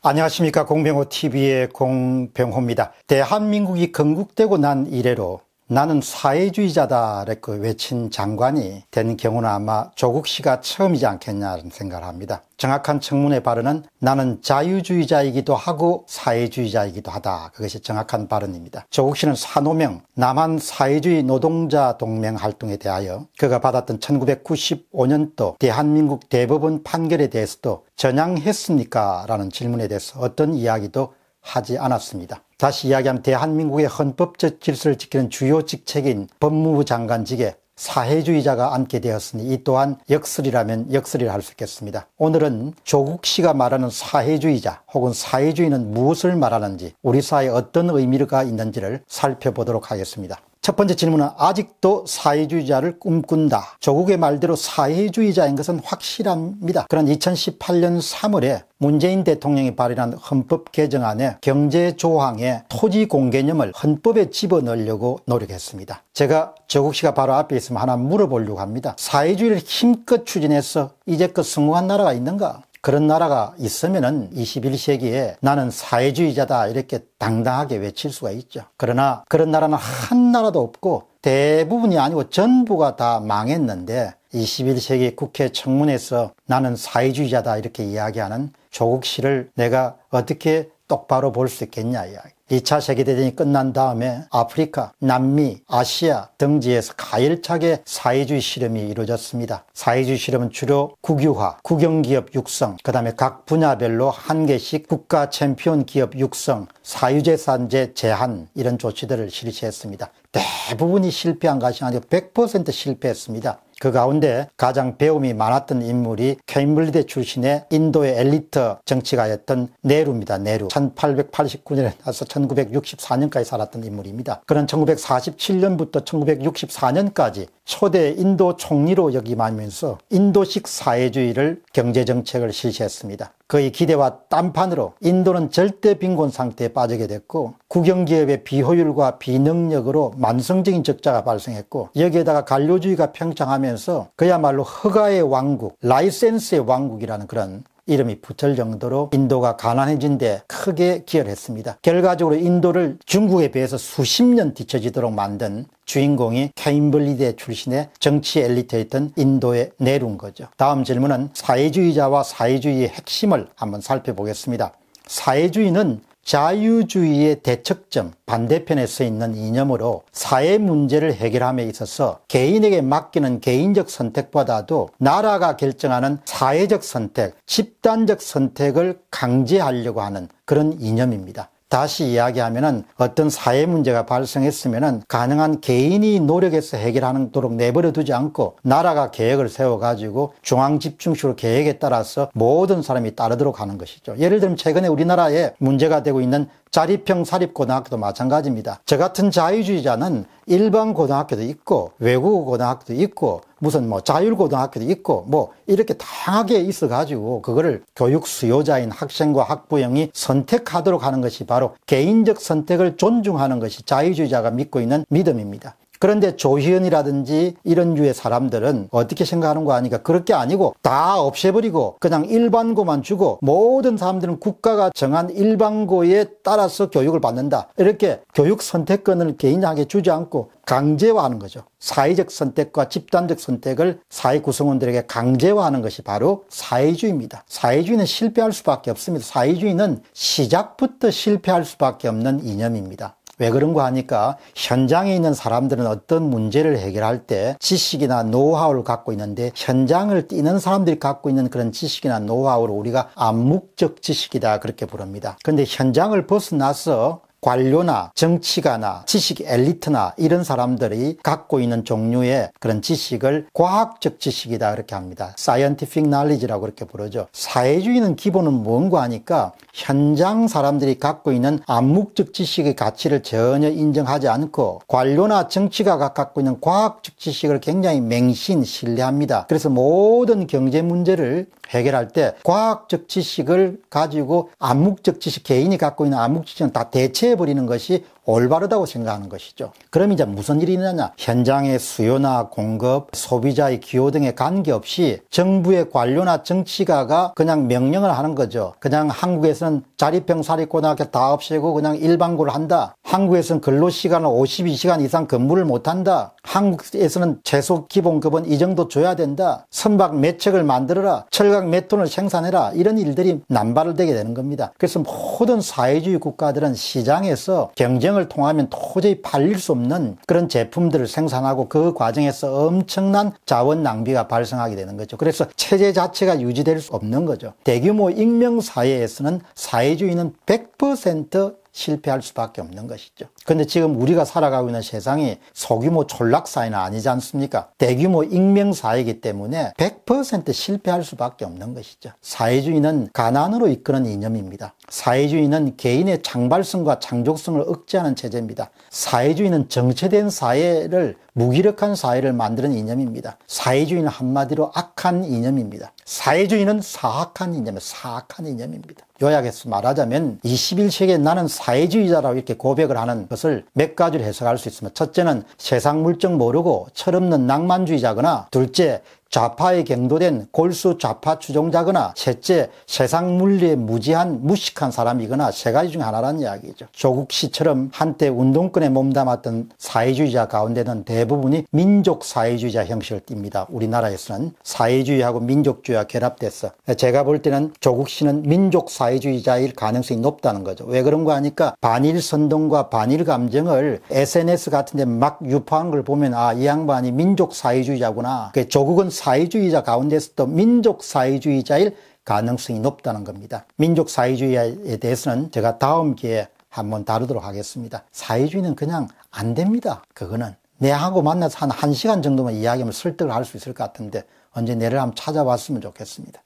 안녕하십니까 공병호 TV의 공병호입니다. 대한민국이 건국되고 난 이래로 나는 사회주의자다 라고 외친 장관이 된 경우는 아마 조국 씨가 처음이지 않겠냐는 생각을 합니다. 정확한 청문회 발언은 나는 자유주의자이기도 하고 사회주의자이기도 하다. 그것이 정확한 발언입니다. 조국 씨는 산호명 남한 사회주의 노동자 동맹 활동에 대하여 그가 받았던 1995년도 대한민국 대법원 판결에 대해서도 전향했습니까? 라는 질문에 대해서 어떤 이야기도 하지 않았습니다. 다시 이야기하면 대한민국의 헌법적 질서를 지키는 주요 직책인 법무부 장관직에 사회주의자가 앉게 되었으니 이 또한 역설이라면 역설이라 할 수 있겠습니다. 오늘은 조국 씨가 말하는 사회주의자 혹은 사회주의는 무엇을 말하는지 우리 사회에 어떤 의미가 있는지를 살펴보도록 하겠습니다. 첫 번째 질문은 아직도 사회주의자를 꿈꾼다. 조국의 말대로 사회주의자인 것은 확실합니다. 그런 2018년 3월에 문재인 대통령이 발의한 헌법 개정안에 경제조항에 토지 공개념을 헌법에 집어넣으려고 노력했습니다. 제가 조국 씨가 바로 앞에 있으면 하나 물어보려고 합니다. 사회주의를 힘껏 추진해서 이제껏 성공한 나라가 있는가? 그런 나라가 있으면은 21세기에 나는 사회주의자다 이렇게 당당하게 외칠 수가 있죠. 그러나 그런 나라는 한 나라도 없고 대부분이 아니고 전부가 다 망했는데 21세기 국회 청문회에서 나는 사회주의자다 이렇게 이야기하는 조국 씨를 내가 어떻게 똑바로 볼 수 있겠냐 이야기. 2차 세계대전이 끝난 다음에 아프리카, 남미, 아시아 등지에서 가열차게 사회주의 실험이 이루어졌습니다. 사회주의 실험은 주로 국유화, 국영기업 육성, 그 다음에 각 분야별로 한 개씩 국가 챔피언 기업 육성, 사유재산제 제한 이런 조치들을 실시했습니다. 대부분이 실패한 것이 아니고 100% 실패했습니다. 그 가운데 가장 배움이 많았던 인물이 케임블리대 출신의 인도의 엘리트 정치가였던 네루입니다. 네루. 1889년에 나서 1964년까지 살았던 인물입니다. 그는 1947년부터 1964년까지 초대 인도 총리로 역임하면서 인도식 사회주의를 경제정책을 실시했습니다. 그의 기대와 딴판으로 인도는 절대 빈곤 상태에 빠지게 됐고 국영기업의 비효율과 비능력으로 만성적인 적자가 발생했고 여기에다가 관료주의가 평창하면서 그야말로 허가의 왕국, 라이센스의 왕국이라는 그런 이름이 붙을 정도로 인도가 가난해진 데 크게 기여를 했습니다. 결과적으로 인도를 중국에 비해서 수십 년 뒤처지도록 만든 주인공이 케임블리대 출신의 정치 엘리트였던 인도의 네룬 거죠. 다음 질문은 사회주의자와 사회주의의 핵심을 한번 살펴보겠습니다. 사회주의는 자유주의의 대척점 반대편에 서 있는 이념으로 사회 문제를 해결함에 있어서 개인에게 맡기는 개인적 선택보다도 나라가 결정하는 사회적 선택, 집단적 선택을 강제하려고 하는 그런 이념입니다. 다시 이야기하면은 어떤 사회 문제가 발생했으면은 가능한 개인이 노력해서 해결하도록 는 내버려 두지 않고 나라가 계획을 세워가지고 중앙 집중식으로 계획에 따라서 모든 사람이 따르도록 하는 것이죠. 예를 들면 최근에 우리나라에 문제가 되고 있는 자립형 사립고등학교도 마찬가지입니다. 저 같은 자유주의자는 일반 고등학교도 있고 외국 고등학교도 있고 무슨 뭐 자율고등학교도 있고 뭐 이렇게 다양하게 있어가지고 그거를 교육 수요자인 학생과 학부형이 선택하도록 하는 것이 바로 개인적 선택을 존중하는 것이 자유주의자가 믿고 있는 믿음입니다. 그런데 조희연이라든지 이런 유의 사람들은 어떻게 생각하는 거 아니까 그렇게 아니고 다 없애버리고 그냥 일반고만 주고 모든 사람들은 국가가 정한 일반고에 따라서 교육을 받는다 이렇게 교육 선택권을 개인에게 주지 않고 강제화하는 거죠 사회적 선택과 집단적 선택을 사회 구성원들에게 강제화하는 것이 바로 사회주의입니다 사회주의는 실패할 수밖에 없습니다 사회주의는 시작부터 실패할 수밖에 없는 이념입니다 왜 그런가 하니까 현장에 있는 사람들은 어떤 문제를 해결할 때 지식이나 노하우를 갖고 있는데 현장을 뛰는 사람들이 갖고 있는 그런 지식이나 노하우를 우리가 암묵적 지식이다 그렇게 부릅니다. 그런데 현장을 벗어나서 관료나 정치가나 지식 엘리트나 이런 사람들이 갖고 있는 종류의 그런 지식을 과학적 지식이다 그렇게 합니다. scientific knowledge라고 그렇게 부르죠. 사회주의는 기본은 뭔가 하니까 현장 사람들이 갖고 있는 암묵적 지식의 가치를 전혀 인정하지 않고 관료나 정치가가 갖고 있는 과학적 지식을 굉장히 맹신, 신뢰합니다. 그래서 모든 경제 문제를 해결할 때 과학적 지식을 가지고 암묵적 지식, 개인이 갖고 있는 암묵 적 지식은 다 대체해버리는 것이 올바르다고 생각하는 것이죠. 그럼 이제 무슨 일이 일어나냐? 현장의 수요나 공급, 소비자의 기호 등에 관계없이 정부의 관료나 정치가가 그냥 명령을 하는 거죠. 그냥 한국에서는 자립형 사립고등학교 다 없애고 그냥 일반고를 한다. 한국에서는 근로시간을 52시간 이상 근무를 못한다. 한국에서는 최소 기본급은 이 정도 줘야 된다. 선박 매책을 만들어라. 철강 각각 몇 톤을 생산해라 이런 일들이 남발되게 되는 겁니다. 그래서 모든 사회주의 국가들은 시장에서 경쟁을 통하면 도저히 팔릴 수 없는 그런 제품들을 생산하고 그 과정에서 엄청난 자원 낭비가 발생하게 되는 거죠. 그래서 체제 자체가 유지될 수 없는 거죠. 대규모 익명사회에서는 사회주의는 100% 실패할 수밖에 없는 것이죠. 근데 지금 우리가 살아가고 있는 세상이 소규모 촌락사회는 아니지 않습니까? 대규모 익명사회이기 때문에 100% 실패할 수밖에 없는 것이죠. 사회주의는 가난으로 이끄는 이념입니다. 사회주의는 개인의 창발성과창조성을 억제하는 체제입니다. 사회주의는 정체된 사회를 무기력한 사회를 만드는 이념입니다. 사회주의는 한마디로 악한 이념입니다. 사회주의는 사악한 이념, 사악한 이념입니다. 요약해서 말하자면 21세기에 나는 사회주의자라고 이렇게 고백을 하는 것을 몇 가지로 해석할 수 있으면 첫째는 세상 물정 모르고 철없는 낭만주의자거나 둘째 좌파에 경도된 골수 좌파 추종자거나 셋째 세상 물리에 무지한 무식한 사람이거나 세 가지 중하나라는 이야기죠. 조국 씨처럼 한때 운동권에 몸담았던 사회주의자 가운데는 대부분이 민족 사회주의자 형식을 띱니다. 우리나라에서는 사회주의하고 민족주의와 결합됐어 제가 볼 때는 조국 씨는 민족 사회주의자일 가능성이 높다는 거죠. 왜 그런가 하니까 반일 선동과 반일 감정을 SNS 같은 데 막 유포한 걸 보면 아 이 양반이 민족 사회주의자구나. 그러니까 조국은 사회주의자 가운데서도 민족 사회주의자일 가능성이 높다는 겁니다. 민족 사회주의에 대해서는 제가 다음 기회에 한번 다루도록 하겠습니다. 사회주의는 그냥 안 됩니다. 그거는 내하고 만나서 한 1시간 정도만 이야기하면 설득을 할 수 있을 것 같은데 언제 내를 한번 찾아봤으면 좋겠습니다.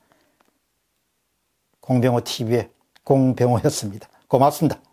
공병호 TV의 공병호였습니다. 고맙습니다.